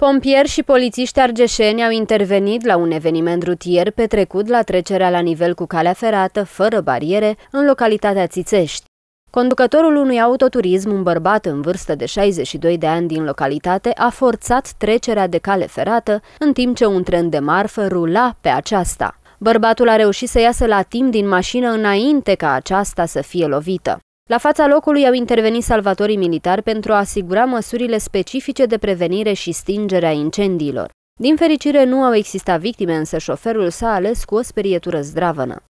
Pompieri și polițiști argeșeni au intervenit la un eveniment rutier petrecut la trecerea la nivel cu calea ferată, fără bariere, în localitatea Țițești. Conducătorul unui autoturism, un bărbat în vârstă de 62 de ani din localitate, a forțat trecerea de cale ferată, în timp ce un tren de marfă rula pe aceasta. Bărbatul a reușit să iasă la timp din mașină înainte ca aceasta să fie lovită. La fața locului au intervenit salvatorii militari pentru a asigura măsurile specifice de prevenire și stingere a incendiilor. Din fericire, nu au existat victime, însă șoferul s-a ales cu o sperietură zdravănă.